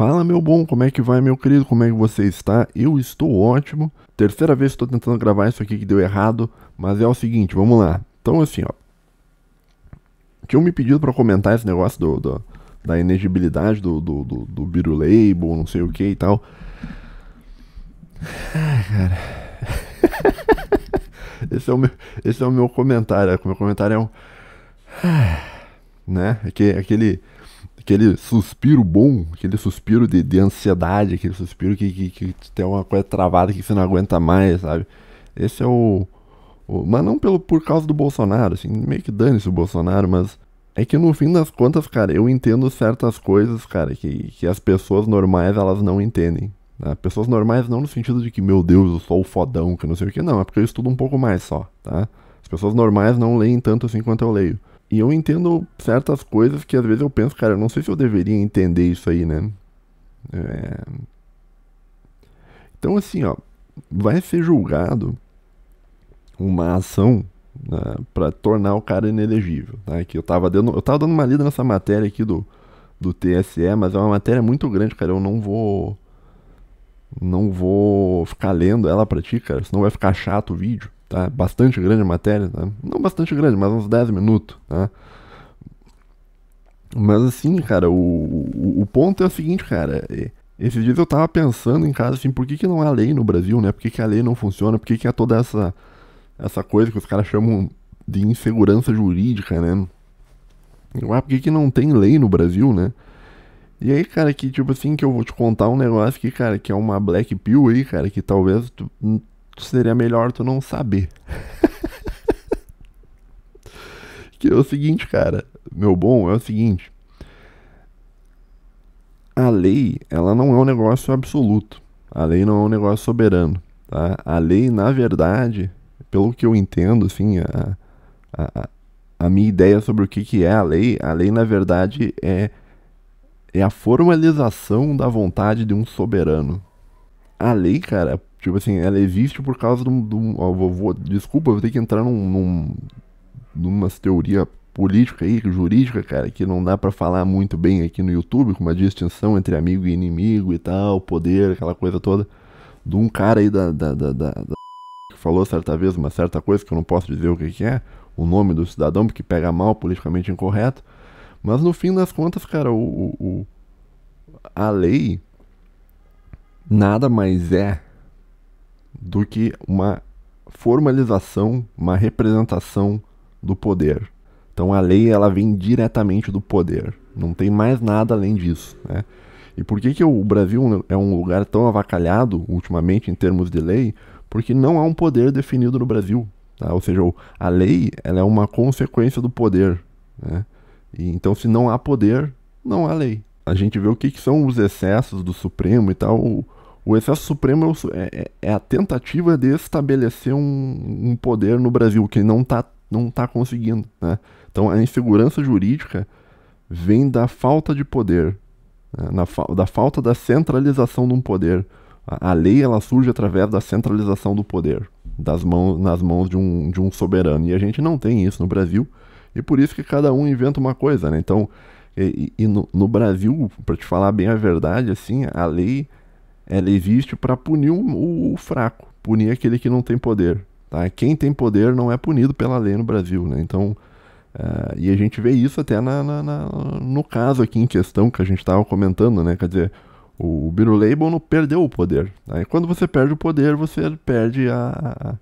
Fala, meu bom, como é que vai, meu querido? Como é que você está? Eu estou ótimo. Terceira vez que estou tentando gravar isso aqui que deu errado, mas é o seguinte, vamos lá. Então, assim, ó. Tinham me pedido para comentar esse negócio do, do da inegibilidade do, do, do, do Biru Label, não sei o que e tal. Ai, cara. esse, é o meu, esse é o meu comentário. O meu comentário é um. né? É é aquele, aquele aquele suspiro bom, aquele suspiro de, de ansiedade, aquele suspiro que, que, que tem uma coisa travada que você não aguenta mais, sabe? Esse é o. o mas não pelo, por causa do Bolsonaro, assim, meio que dane-se o Bolsonaro, mas é que no fim das contas, cara, eu entendo certas coisas, cara, que, que as pessoas normais elas não entendem. Né? Pessoas normais não no sentido de que, meu Deus, eu sou o fodão, que não sei o que, não, é porque eu estudo um pouco mais só, tá? As pessoas normais não leem tanto assim quanto eu leio. E eu entendo certas coisas que às vezes eu penso, cara, eu não sei se eu deveria entender isso aí, né? É... Então, assim, ó, vai ser julgado uma ação né, para tornar o cara inelegível. Tá? Que eu tava dando, eu tava dando uma lida nessa matéria aqui do, do TSE, mas é uma matéria muito grande, cara. Eu não vou não vou ficar lendo ela para ti, cara, senão vai ficar chato o vídeo tá? Bastante grande a matéria, tá? Não bastante grande, mas uns 10 minutos, tá? Mas assim, cara, o, o, o ponto é o seguinte, cara. É, esses dias eu tava pensando em casa, assim, por que, que não há é lei no Brasil, né? Por que, que a lei não funciona? Por que, que há é toda essa, essa coisa que os caras chamam de insegurança jurídica, né? Ah, por que, que não tem lei no Brasil, né? E aí, cara, que tipo assim, que eu vou te contar um negócio que, cara, que é uma black pill aí, cara, que talvez tu, seria melhor tu não saber. que é o seguinte, cara, meu bom, é o seguinte. A lei, ela não é um negócio absoluto. A lei não é um negócio soberano, tá? A lei, na verdade, pelo que eu entendo, assim, a, a, a minha ideia sobre o que, que é a lei, a lei, na verdade, é, é a formalização da vontade de um soberano. A lei, cara, Tipo assim, ela existe por causa do. do ó, vou, vou, desculpa, vou ter que entrar num, num, numa teoria política aí, jurídica, cara, que não dá para falar muito bem aqui no YouTube, com uma distinção entre amigo e inimigo e tal, poder, aquela coisa toda. De um cara aí da, da, da, da que falou certa vez uma certa coisa que eu não posso dizer o que, que é, o nome do cidadão, porque pega mal, politicamente incorreto. Mas no fim das contas, cara, o, o, o a lei nada mais é do que uma formalização, uma representação do poder. Então a lei ela vem diretamente do poder, não tem mais nada além disso, né? E por que, que o Brasil é um lugar tão avacalhado ultimamente em termos de lei? Porque não há um poder definido no Brasil. Tá? Ou seja, a lei ela é uma consequência do poder. Né? E, então, se não há poder, não há lei. A gente vê o que, que são os excessos do Supremo e tal. O, o excesso supremo é, é, é, é a tentativa de estabelecer um, um, poder no Brasil, que não está não tá conseguindo. Né? Então a insegurança jurídica vem da falta de poder, né? fa da falta da centralização de um poder. A, a, lei ela surge através da centralização do poder, das mãos, nas mãos de um, de um soberano. E a gente não tem isso no Brasil, e por isso que cada um inventa uma coisa. Né? Então, e, e no, no Brasil, para te falar bem a verdade, assim, a lei ela existe para punir o, o fraco, punir aquele que não tem poder. Tá? Quem tem poder não é punido pela lei no Brasil, né? Então, uh, e a gente vê isso até na, na, na, no caso aqui em questão que a gente estava comentando, né? Quer dizer, o, Biro Label não perdeu o poder. Tá? E quando você perde o poder, você perde a, a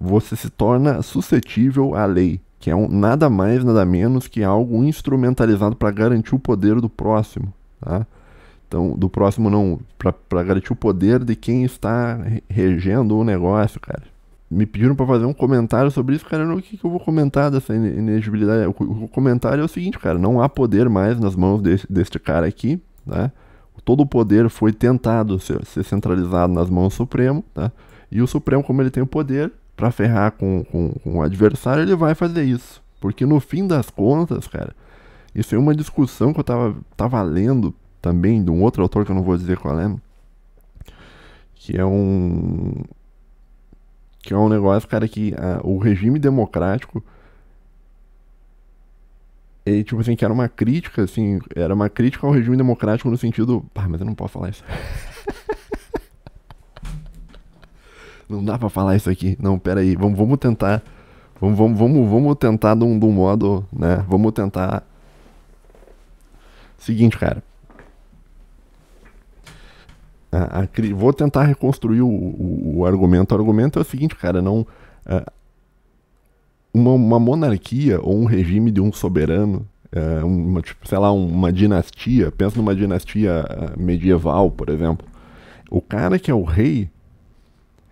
você se torna suscetível à lei, que é um, nada mais nada menos que algo instrumentalizado para garantir o poder do próximo, tá? Então, do próximo não, para garantir o poder de quem está regendo o negócio, cara. Me pediram para fazer um comentário sobre isso, cara. O que, que eu vou comentar dessa inelegibilidade? O, o, comentário é o seguinte, cara: não há poder mais nas mãos desse, deste cara aqui, né? Todo o poder foi tentado ser, ser centralizado nas mãos do Supremo, tá? E o Supremo, como ele tem o poder para ferrar com, com, com o adversário, ele vai fazer isso. Porque no fim das contas, cara, isso é uma discussão que eu tava, tava lendo também de um outro autor que eu não vou dizer qual é, que é um que é um negócio, cara, que a, ah, o regime democrático e, tipo assim, que era uma crítica, assim, era uma crítica ao regime democrático no sentido. Ah, mas eu não posso falar isso. não dá pra falar isso aqui. Não, pera aí, vamos, vamos tentar. Vamos, vamos, vamos, vamos tentar de um, de um modo, né? Vamos tentar. Seguinte, cara a, vou tentar reconstruir o, o, o, argumento. O argumento é o seguinte, cara, não. Uh, uma, uma, monarquia ou um regime de um soberano, uh, uma, tipo, sei lá, uma dinastia, pensa numa dinastia é, medieval, por exemplo. O cara que é o rei,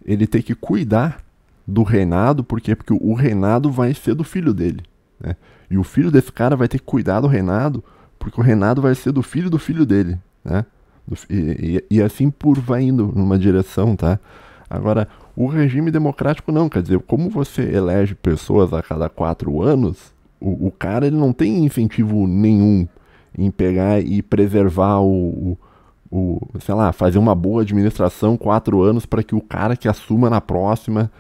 ele tem que cuidar do reinado, por quê? Porque o reinado vai ser do filho dele. Né? E o filho desse cara vai ter que cuidar do reinado, porque o reinado vai ser do filho do filho dele. Né? E, e, e assim por vai indo numa direção, tá? Agora, o regime democrático não, quer dizer, como você elege pessoas a cada quatro anos, o, o cara ele não tem incentivo nenhum em pegar e preservar o, o, o sei lá, fazer uma boa administração quatro anos para que o cara que assuma na próxima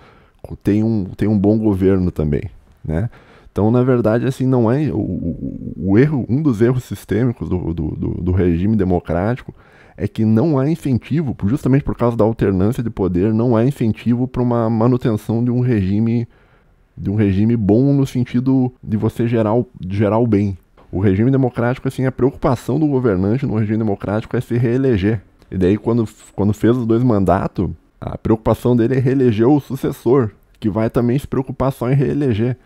tenha um, tenha um bom governo também, né? Então, na verdade, assim, não é o, o, o erro, um dos erros sistêmicos do, do, do, do regime democrático é que não há incentivo, justamente por causa da alternância de poder, não há incentivo para uma manutenção de um regime de um regime bom no sentido de você gerar o, gerar o bem. O regime democrático, assim, a preocupação do governante no regime democrático é se reeleger. E daí, quando, quando fez os dois mandatos, a preocupação dele é reeleger o sucessor, que vai também se preocupar só em reeleger.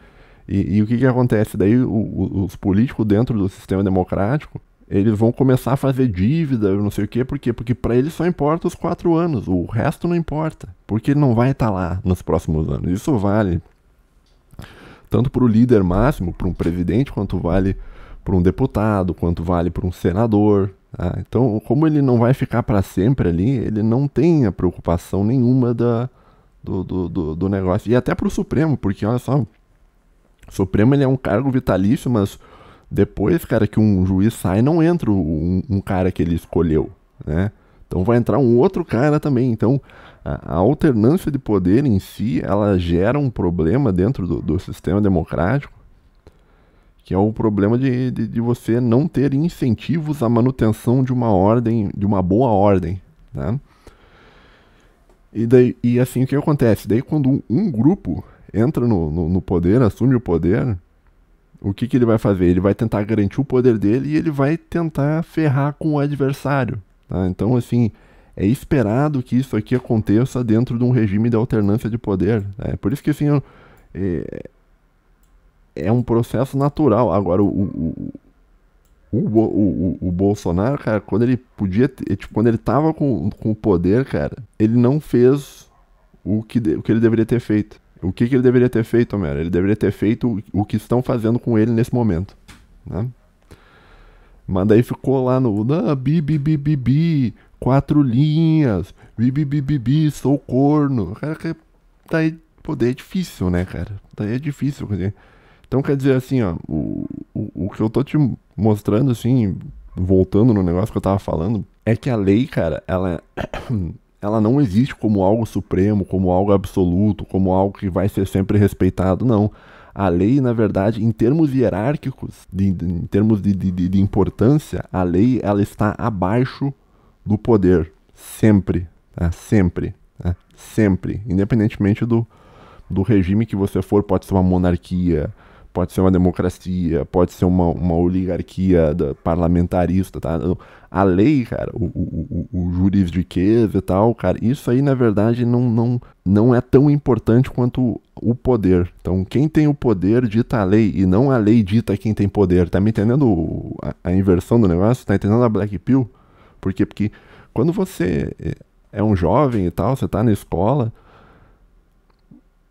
E, e o que, que acontece? Daí, o, o, os políticos dentro do sistema democrático, eles vão começar a fazer dívida, não sei o quê, por quê? Porque para eles só importa os quatro anos, o resto não importa, porque ele não vai estar tá lá nos próximos anos. Isso vale tanto para o líder máximo, para um presidente, quanto vale para um deputado, quanto vale para um senador. Tá? Então, como ele não vai ficar para sempre ali, ele não tem a preocupação nenhuma da, do, do, do, do negócio. E até para o Supremo, porque olha só, o Supremo ele é um cargo vitalício, mas depois, cara, que um juiz sai, não entra um, um cara que ele escolheu, né? Então vai entrar um outro cara também. Então a, a alternância de poder em si, ela gera um problema dentro do, do sistema democrático, que é o problema de, de, de, você não ter incentivos à manutenção de uma ordem, de uma boa ordem, né? E, daí, e assim, o que acontece? Daí quando um grupo entra no, no, no poder, assume o poder, o que, que ele vai fazer? Ele vai tentar garantir o poder dele e ele vai tentar ferrar com o adversário. Tá? Então, assim, é esperado que isso aqui aconteça dentro de um regime de alternância de poder. Né? Por isso que, assim, é, é um processo natural. Agora, o, o, o, o, o Bolsonaro, cara, quando ele podia, tipo, quando ele tava com, com o poder, cara, ele não fez o que, o que ele deveria ter feito o que, que ele deveria ter feito, Homero? Ele deveria ter feito o, que estão fazendo com ele nesse momento, né? Mas daí ficou lá no ah, bi, bi, bi, bi, bi, quatro linhas, bi, bi, bi, bi, bi, sou corno. Cara, daí, tá pô, daí é difícil, né, cara? Daí tá é difícil. Quer dizer. Então, quer dizer assim, ó, o, o, o que eu tô te mostrando, assim, voltando no negócio que eu tava falando, é que a lei, cara, ela é, ela não existe como algo supremo, como algo absoluto, como algo que vai ser sempre respeitado, não. A lei, na verdade, em termos hierárquicos, de, de, em termos de, de, de importância, a lei ela está abaixo do poder, sempre, né? sempre, né? sempre, independentemente do, do regime que você for, pode ser uma monarquia, pode ser uma democracia, pode ser uma, uma oligarquia da, parlamentarista, tá? A lei, cara, o, o, o, o de e tal, cara, isso aí, na verdade, não, não, não é tão importante quanto o poder. Então, quem tem o poder dita a lei e não a lei dita quem tem poder. Tá me entendendo a, a inversão do negócio? Tá entendendo a Black Pill? Por quê? Porque quando você é, é um jovem e tal, você tá na escola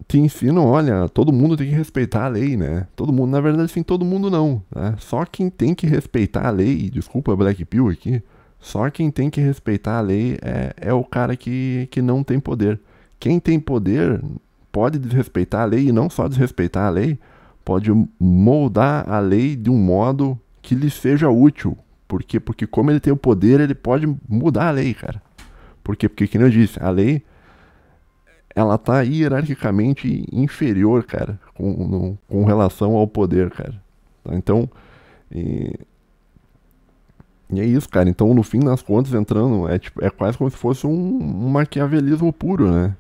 te ensino, olha, todo mundo tem que respeitar a lei, né? Todo mundo, na verdade, sim, todo mundo não. Né? Só quem tem que respeitar a lei, desculpa Black Pill aqui, só quem tem que respeitar a lei é, é o cara que, que não tem poder. Quem tem poder pode desrespeitar a lei e não só desrespeitar a lei, pode moldar a lei de um modo que lhe seja útil. Por quê? Porque como ele tem o poder, ele pode mudar a lei, cara. Por quê? Porque, como eu disse, a lei ela tá hierarquicamente inferior, cara, com, no, com relação ao poder, cara. Tá? Então, e, e, é isso, cara. Então, no fim das contas, entrando, é, tipo, é quase como se fosse um, um maquiavelismo puro, né?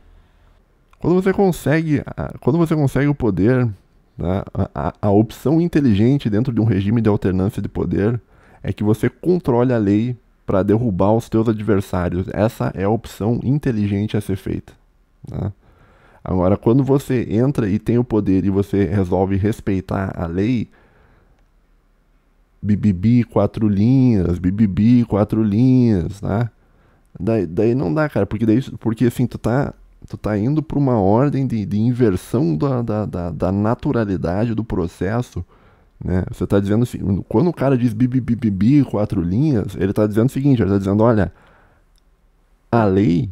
Quando você consegue, quando você consegue o poder, né, a, a, a opção inteligente dentro de um regime de alternância de poder é que você controle a lei para derrubar os teus adversários. Essa é a opção inteligente a ser feita. Né? Agora, quando você entra e tem o poder e você resolve respeitar a lei, bibibi quatro linhas, bibibi quatro linhas, né? Daí, daí não dá, cara, porque daí, porque assim, tu tá, tu tá indo pra uma ordem de, de inversão da, da, da, da naturalidade do processo, né? Você tá dizendo assim, quando o cara diz bibibi quatro linhas, ele tá dizendo o seguinte, ele tá dizendo, olha, a lei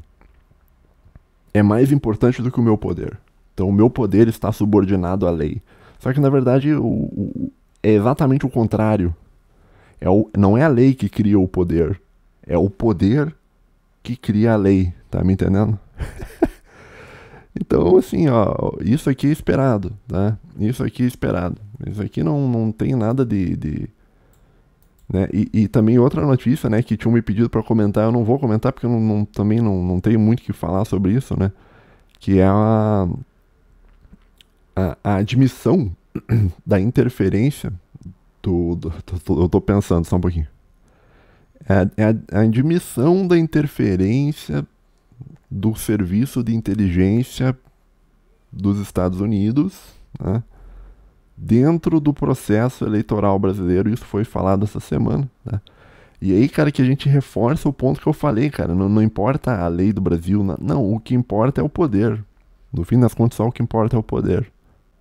é mais importante do que o meu poder. Então, o meu poder está subordinado à lei. Só que, na verdade, o, o, é exatamente o contrário. É o, não é a lei que cria o poder, é o poder que cria a lei. Tá me entendendo? então, assim, ó, isso aqui é esperado, tá? Isso aqui é esperado. Isso aqui não, não tem nada de, de né? E, e, também outra notícia, né, que tinham me pedido para comentar, eu não vou comentar porque eu não, não, também não, não tenho muito o que falar sobre isso, né? Que é a, a, a admissão da interferência do, Eu tô pensando só um pouquinho. É, é a, a, admissão da interferência do serviço de inteligência dos Estados Unidos, né? dentro do processo eleitoral brasileiro. Isso foi falado essa semana. Né? E aí, cara, que a gente reforça o ponto que eu falei, cara. Não, não importa a lei do Brasil, não, não. O que importa é o poder. No fim das contas, só o que importa é o poder.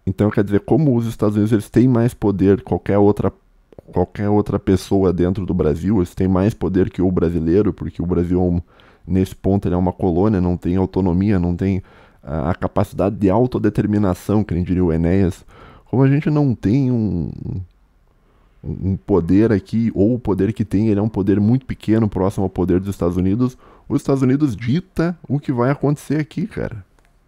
Então, quer dizer, como os Estados Unidos eles têm mais poder que qualquer outra, qualquer outra pessoa dentro do Brasil, eles têm mais poder que o brasileiro, porque o Brasil, é nesse ponto, ele é uma colônia, não tem autonomia, não tem a, capacidade de autodeterminação, que nem diria o Enéas, como a gente não tem um, um poder aqui, ou o poder que tem, ele é um poder muito pequeno, próximo ao poder dos Estados Unidos, os Estados Unidos dita o que vai acontecer aqui, cara.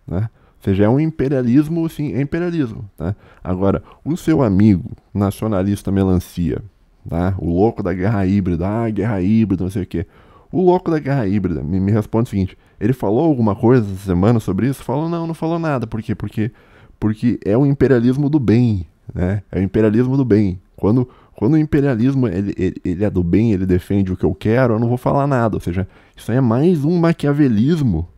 Né? Ou seja, é um imperialismo, sim, é imperialismo. Né? Agora, o seu amigo nacionalista melancia, tá? o louco da guerra híbrida, ah, guerra híbrida, não sei o quê. O louco da guerra híbrida me, me responde o seguinte, ele falou alguma coisa essa semana sobre isso? Falou, não, não falou nada. Por quê? Porque porque é o imperialismo do bem, né? É o imperialismo do bem. Quando, quando o imperialismo ele, ele, ele é do bem, ele defende o que eu quero, eu não vou falar nada. Ou seja, isso aí é mais um maquiavelismo,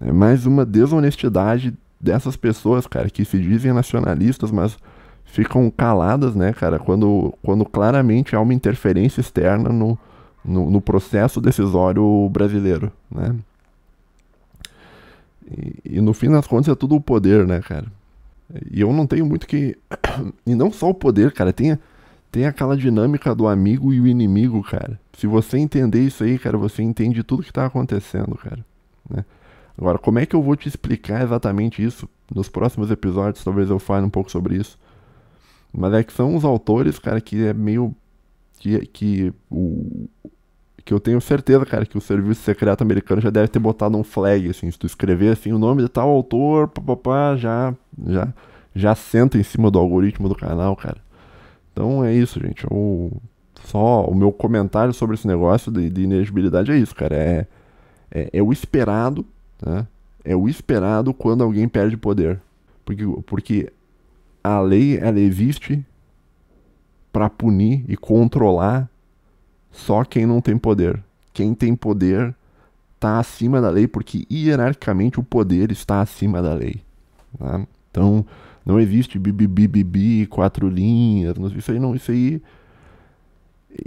é mais uma desonestidade dessas pessoas, cara, que se dizem nacionalistas, mas ficam caladas, né, cara, quando, quando claramente há uma interferência externa no, no, no processo decisório brasileiro, né? E, no fim das contas é tudo o poder, né, cara? E eu não tenho muito que. E não só o poder, cara. Tem, tem aquela dinâmica do amigo e o inimigo, cara. Se você entender isso aí, cara, você entende tudo que tá acontecendo, cara. Né? Agora, como é que eu vou te explicar exatamente isso? Nos próximos episódios, talvez eu fale um pouco sobre isso. Mas é que são os autores, cara, que é meio. que, é, que o, que eu tenho certeza, cara, que o serviço secreto americano já deve ter botado um flag, assim, se tu escrever, assim, o nome de tal autor, papapá, já, já, já senta em cima do algoritmo do canal, cara. Então é isso, gente, eu, só o meu comentário sobre esse negócio de, de inegibilidade é isso, cara, é, é, é o esperado, né, é o esperado quando alguém perde poder, porque, porque a lei, ela existe para punir e controlar só quem não tem poder. Quem tem poder está acima da lei, porque hierarquicamente o poder está acima da lei. Tá? Então, não existe bibibi, quatro linhas, isso aí não, isso aí.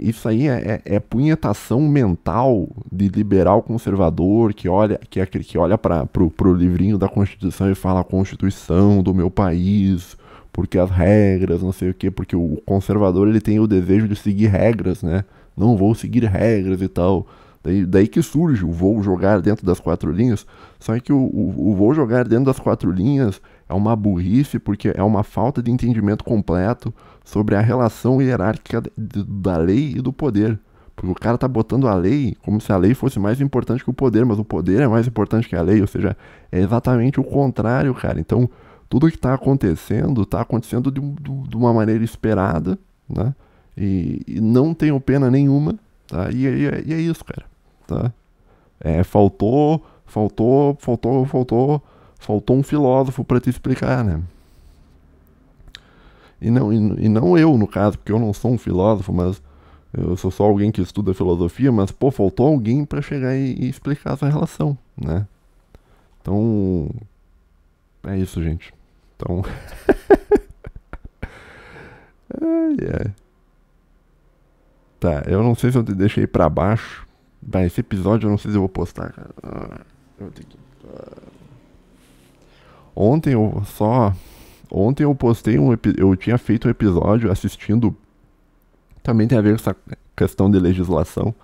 Isso aí é, é, é punhetação mental de liberal conservador que olha que, que olha para pro, pro livrinho da Constituição e fala a Constituição do meu país, porque as regras, não sei o quê, porque o conservador ele tem o desejo de seguir regras, né? não vou seguir regras e tal. Daí, daí que surge o vou jogar dentro das quatro linhas. Só que o, o, o vou jogar dentro das quatro linhas é uma burrice porque é uma falta de entendimento completo sobre a relação hierárquica da lei e do poder. Porque o cara tá botando a lei como se a lei fosse mais importante que o poder, mas o poder é mais importante que a lei, ou seja, é exatamente o contrário, cara. Então, tudo que tá acontecendo, tá acontecendo de, de, de uma maneira esperada, né? E, e não tenho pena nenhuma, tá? E, e, e é isso, cara, tá? É, faltou, faltou, faltou, faltou, faltou um filósofo para te explicar, né? E não, e, e não eu, no caso, porque eu não sou um filósofo, mas eu sou só alguém que estuda filosofia, mas pô, faltou alguém para chegar e, e, explicar essa relação, né? Então é isso, gente. Então ai, ai. Tá, eu não sei se eu te deixei pra baixo. Tá, esse episódio eu não sei se eu vou postar, cara. Ah, eu que... Ah. Ontem eu só. Ontem eu postei um. Eu tinha feito um episódio assistindo. Também tem a ver com essa questão de legislação.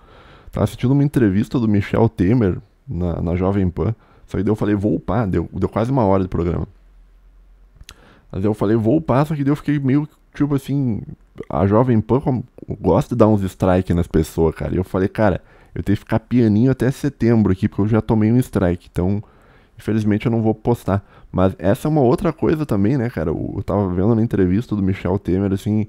Tava assistindo uma entrevista do Michel Temer na, na Jovem Pan. Só que daí eu falei, vou upar. Deu, deu quase uma hora de programa. Mas eu falei, vou upar, só que daí eu fiquei meio tipo assim, a Jovem Pan gosta de dar uns strike nas pessoas, cara. E eu falei, cara, eu tenho que ficar pianinho até setembro aqui, porque eu já tomei um strike. Então, infelizmente eu não vou postar. Mas essa é uma outra coisa também, né, cara? Eu, eu tava vendo na entrevista do Michel Temer, assim.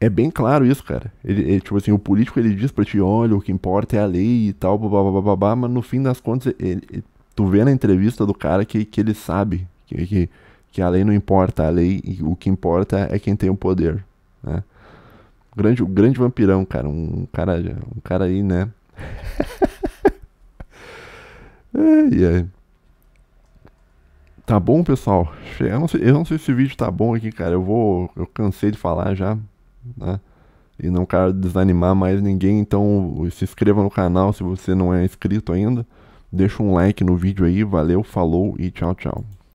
É bem claro isso, cara. Ele, ele tipo assim, o político ele diz pra ti, olha, o que importa é a lei e tal, babá, mas no fim das contas, ele, ele, tu vê na entrevista do cara que, que ele sabe que, que que a lei não importa, a lei, o que importa é quem tem o poder, né? Grande, grande vampirão, cara, um cara, um cara aí, né? ai, ai. Tá bom, pessoal? Eu não, sei, eu não sei se o vídeo tá bom aqui, cara. Eu vou. Eu cansei de falar já, né? E não quero desanimar mais ninguém, então se inscreva no canal se você não é inscrito ainda. Deixa um like no vídeo aí, valeu, falou e tchau, tchau.